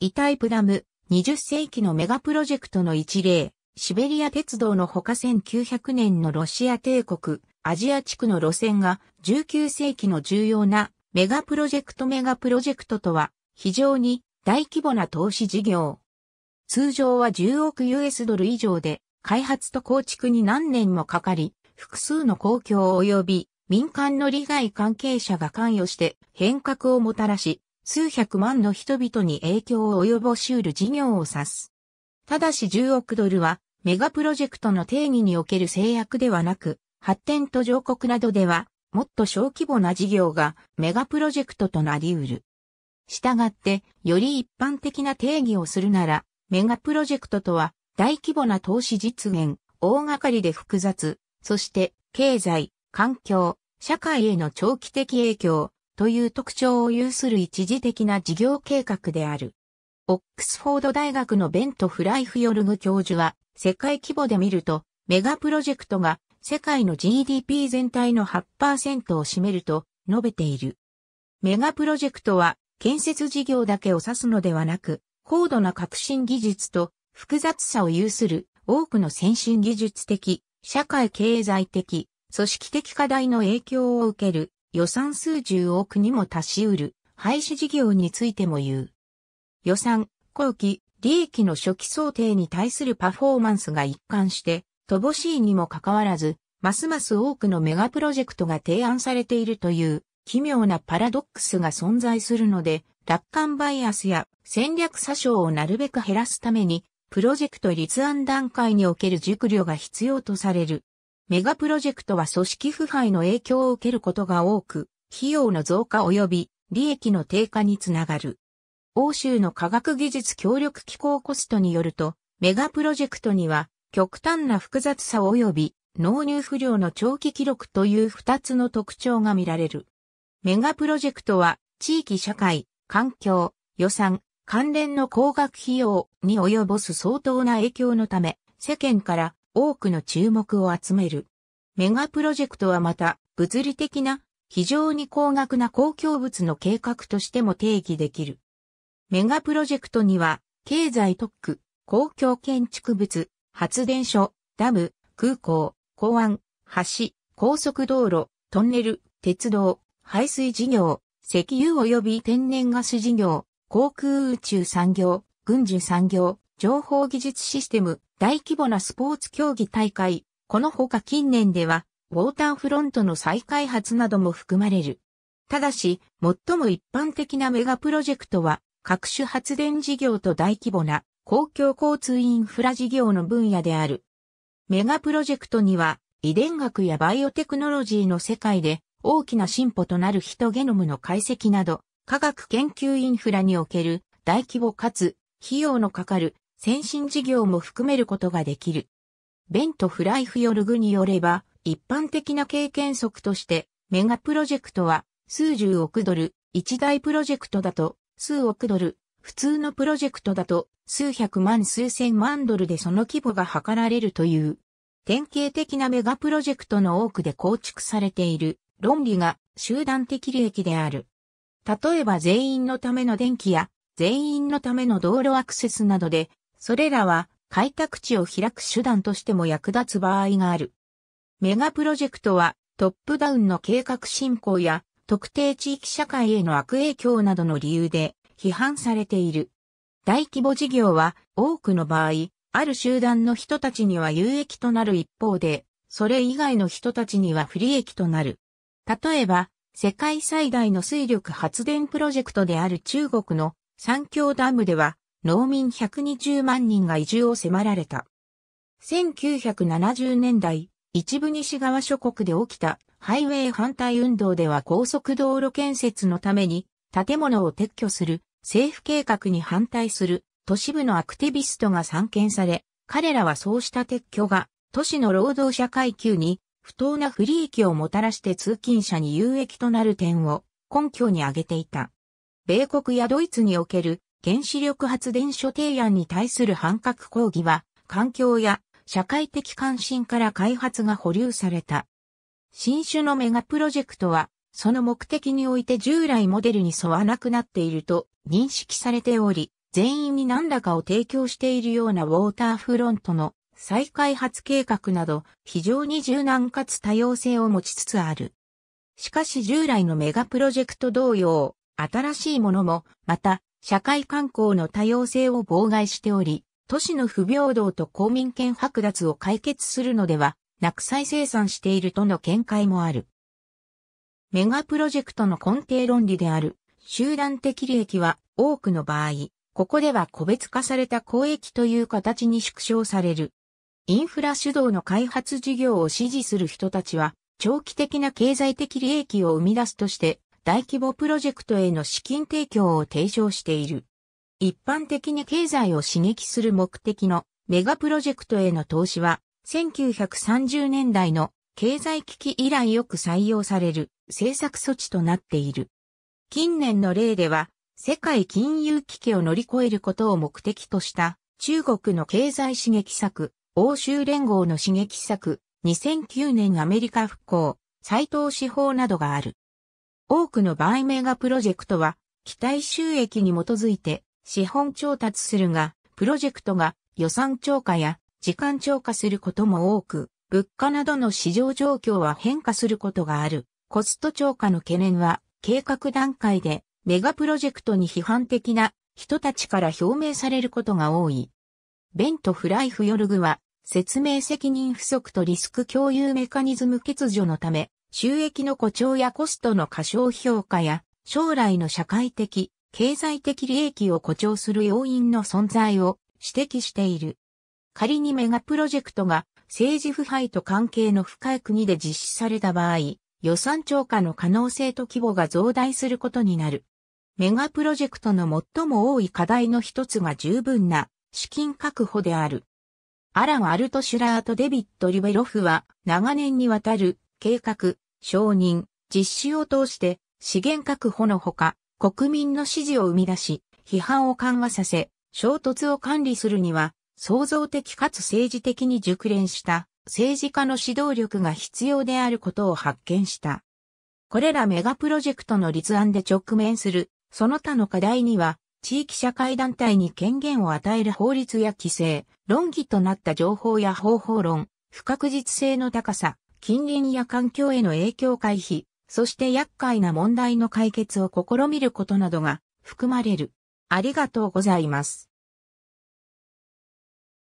イタイプダム、20世紀のメガプロジェクトの一例、シベリア鉄道のほか1900年のロシア帝国、アジア地区の路線が19世紀の重要なメガプロジェクトメガプロジェクトとは非常に大規模な投資事業。通常は10億 US ドル以上で開発と構築に何年もかかり、複数の公共及び民間の利害関係者が関与して変革をもたらし、数百万の人々に影響を及ぼしうる事業を指す。ただし10億ドルは、メガプロジェクトの定義における制約ではなく、発展途上国などでは、もっと小規模な事業がメガプロジェクトとなり得る。したがって、より一般的な定義をするなら、メガプロジェクトとは、大規模な投資実現、大掛かりで複雑、そして、経済、環境、社会への長期的影響、という特徴を有する一時的な事業計画である。オックスフォード大学のベント・フライフヨルグ教授は、世界規模で見ると、メガプロジェクトが世界の GDP 全体の8%を占めると述べている。メガプロジェクトは建設事業だけを指すのではなく、高度な革新技術と複雑さを有する多くの先進技術的、社会経済的、組織的課題の影響を受ける予算数十億にも達し得る廃止事業についても言う。予算、後期、利益の初期想定に対するパフォーマンスが一貫して乏しいにもかかわらず、ますます多くのメガプロジェクトが提案されているという奇妙なパラドックスが存在するので、楽観バイアスや戦略詐称をなるべく減らすために、プロジェクト立案段階における熟慮が必要とされる。メガプロジェクトは組織腐敗の影響を受けることが多く、費用の増加及び利益の低下につながる。欧州の科学技術協力機構コストによると、メガプロジェクトには極端な複雑さ及び納入不良の長期記録という2つの特徴が見られる。メガプロジェクトは地域社会、環境、予算、関連の高額費用に及ぼす相当な影響のため、世間から多くの注目を集める。メガプロジェクトはまた、物理的な非常に高額な公共物の計画としても定義できる。メガプロジェクトには、経済特区、公共建築物、発電所、ダム、空港、港湾、橋、高速道路、トンネル、鉄道、排水事業、石油及び天然ガス事業、航空宇宙産業、軍需産業、情報技術システム、大規模なスポーツ競技大会、このほか近年では、ウォーターフロントの再開発なども含まれる。ただし、最も一般的なメガプロジェクトは、各種発電事業と大規模な公共交通インフラ事業の分野である。メガプロジェクトには、遺伝学やバイオテクノロジーの世界で大きな進歩となる人ゲノムの解析など、科学研究インフラにおける大規模かつ費用のかかる先進事業も含めることができる。ベント・フライフヨルグによれば、一般的な経験則として、メガプロジェクトは数十億ドル、一大プロジェクトだと数億ドル、普通のプロジェクトだと数百万数千万ドルでその規模が測られるという。典型的なメガプロジェクトの多くで構築されている論理が集団的利益である。例えば全員のための電気や全員のための道路アクセスなどでそれらは開拓地を開く手段としても役立つ場合がある。メガプロジェクトはトップダウンの計画進行や特定地域社会への悪影響などの理由で批判されている。大規模事業は多くの場合、ある集団の人たちには有益となる一方で、それ以外の人たちには不利益となる。例えば、世界最大の水力発電プロジェクトである中国の三峡ダムでは、農民120万人が移住を迫られた。1970年代、一部西側諸国で起きたハイウェイ反対運動では高速道路建設のために建物を撤去する政府計画に反対する都市部のアクティビストが散見され、彼らはそうした撤去が都市の労働者階級に不当な不利益をもたらして通勤者に有益となる点を根拠に挙げていた。米国やドイツにおける原子力発電所提案に対する反核抗議は、環境や社会的関心から開発が保留された。新種のメガプロジェクトは、その目的において従来モデルに沿わなくなっていると認識されており、全員に何らかを提供しているようなウォーターフロントの再開発計画など非常に柔軟かつ多様性を持ちつつある。しかし従来のメガプロジェクト同様、新しいものも、また社会観光の多様性を妨害しており、都市の不平等と公民権剥奪を解決するのではなく再生産しているとの見解もある。メガプロジェクトの根底論理である集団的利益は多くの場合、ここでは個別化された公益という形に縮小される。インフラ主導の開発事業を支持する人たちは長期的な経済的利益を生み出すとして大規模プロジェクトへの資金提供を提唱している。一般的に経済を刺激する目的のメガプロジェクトへの投資は、1930年代の経済危機以来よく採用される政策措置となっている。近年の例では、世界金融危機を乗り越えることを目的とした中国の経済刺激策、欧州連合の刺激策、2009年アメリカ復興、再投資法などがある。多くの場合メガプロジェクトは、期待収益に基づいて資本調達するが、プロジェクトが予算超過や時間超過することも多く、物価などの市場状況は変化することがある。コスト超過の懸念は、計画段階でメガプロジェクトに批判的な人たちから表明されることが多い。ベント・フライフ・ヨルグは、説明責任不足とリスク共有メカニズム欠如のため、収益の誇張やコストの過小評価や、将来の社会的、経済的利益を誇張する要因の存在を指摘している。仮にメガプロジェクトが政治腐敗と関係の深い国で実施された場合、予算超過の可能性と規模が増大することになる。メガプロジェクトの最も多い課題の一つが十分な資金確保である。アラン・アルトシュラーとデビッド・リベロフは長年にわたる計画、承認、実施を通して資源確保のほか、国民の支持を生み出し、批判を緩和させ、衝突を管理するには、創造的かつ政治的に熟練した政治家の指導力が必要であることを発見した。これらメガプロジェクトの立案で直面する、その他の課題には、地域社会団体に権限を与える法律や規制、論議となった情報や方法論、不確実性の高さ、近隣や環境への影響回避、そして厄介な問題の解決を試みることなどが含まれる。ありがとうございます。